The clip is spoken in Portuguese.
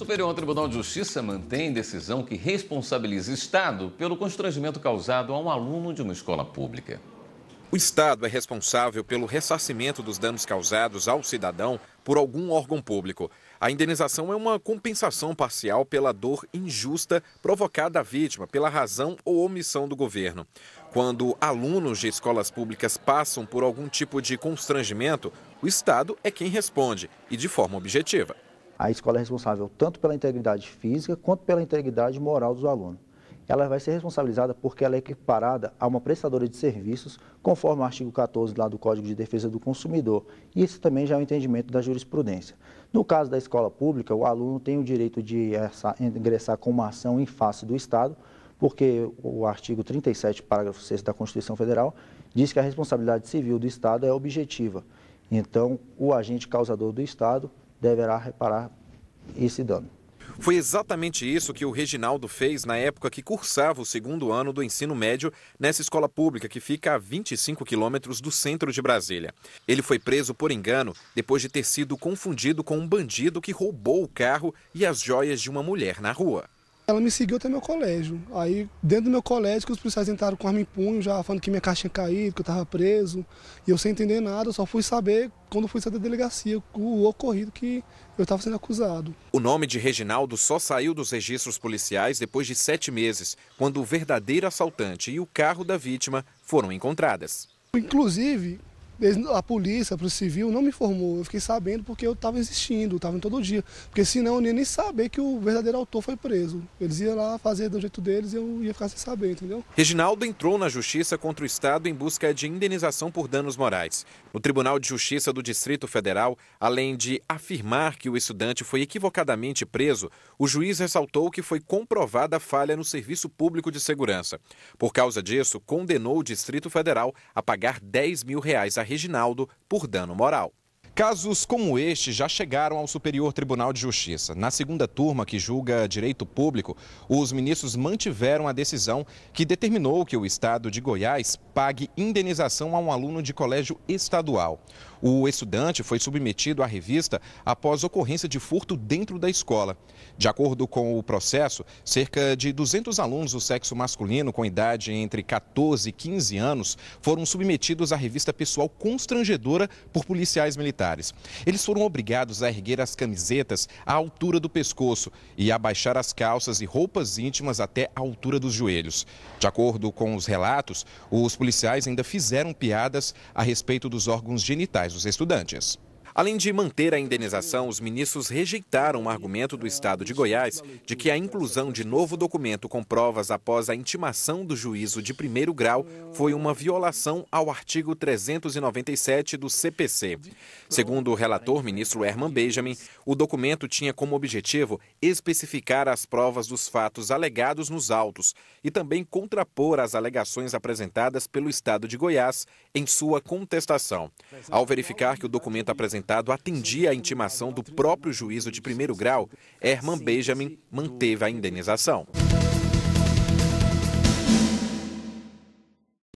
Superior Tribunal de Justiça mantém decisão que responsabiliza Estado pelo constrangimento causado a um aluno de uma escola pública. O Estado é responsável pelo ressarcimento dos danos causados ao cidadão por algum órgão público. A indenização é uma compensação parcial pela dor injusta provocada à vítima pela razão ou omissão do governo. Quando alunos de escolas públicas passam por algum tipo de constrangimento, o Estado é quem responde e de forma objetiva a escola é responsável tanto pela integridade física quanto pela integridade moral dos alunos. Ela vai ser responsabilizada porque ela é equiparada a uma prestadora de serviços, conforme o artigo 14 lá do Código de Defesa do Consumidor. E também já é o um entendimento da jurisprudência. No caso da escola pública, o aluno tem o direito de ingressar com uma ação em face do Estado, porque o artigo 37, parágrafo 6 da Constituição Federal, diz que a responsabilidade civil do Estado é objetiva. Então, o agente causador do Estado deverá reparar esse dano. Foi exatamente isso que o Reginaldo fez na época que cursava o segundo ano do ensino médio nessa escola pública que fica a 25 quilômetros do centro de Brasília. Ele foi preso por engano depois de ter sido confundido com um bandido que roubou o carro e as joias de uma mulher na rua. Ela me seguiu até meu colégio. Aí, dentro do meu colégio, que os policiais entraram com arma em punho, já falando que minha caixa tinha caído, que eu estava preso. E eu sem entender nada, eu só fui saber quando fui sair da delegacia o ocorrido que eu estava sendo acusado. O nome de Reginaldo só saiu dos registros policiais depois de sete meses, quando o verdadeiro assaltante e o carro da vítima foram encontradas. Inclusive, a polícia, para o civil, não me informou. Eu fiquei sabendo porque eu estava existindo, estava em todo dia. Porque senão eu não ia nem saber que o verdadeiro autor foi preso. Eles iam lá fazer do jeito deles e eu ia ficar sem saber, entendeu? Reginaldo entrou na justiça contra o Estado em busca de indenização por danos morais. O Tribunal de Justiça do Distrito Federal, além de afirmar que o estudante foi equivocadamente preso, o juiz ressaltou que foi comprovada a falha no Serviço Público de Segurança. Por causa disso, condenou o Distrito Federal a pagar 10 mil reais a Reginaldo por dano moral. Casos como este já chegaram ao Superior Tribunal de Justiça. Na segunda turma, que julga direito público, os ministros mantiveram a decisão que determinou que o estado de Goiás pague indenização a um aluno de colégio estadual. O estudante foi submetido à revista após ocorrência de furto dentro da escola. De acordo com o processo, cerca de 200 alunos do sexo masculino com idade entre 14 e 15 anos foram submetidos à revista pessoal constrangedora por policiais militares militares. Eles foram obrigados a erguer as camisetas à altura do pescoço e a baixar as calças e roupas íntimas até a altura dos joelhos. De acordo com os relatos, os policiais ainda fizeram piadas a respeito dos órgãos genitais dos estudantes. Além de manter a indenização, os ministros rejeitaram o argumento do Estado de Goiás de que a inclusão de novo documento com provas após a intimação do juízo de primeiro grau foi uma violação ao artigo 397 do CPC. Segundo o relator, ministro Herman Benjamin, o documento tinha como objetivo especificar as provas dos fatos alegados nos autos e também contrapor as alegações apresentadas pelo Estado de Goiás em sua contestação. Ao verificar que o documento apresentado atendia à intimação do próprio juízo de primeiro grau, Herman Benjamin manteve a indenização.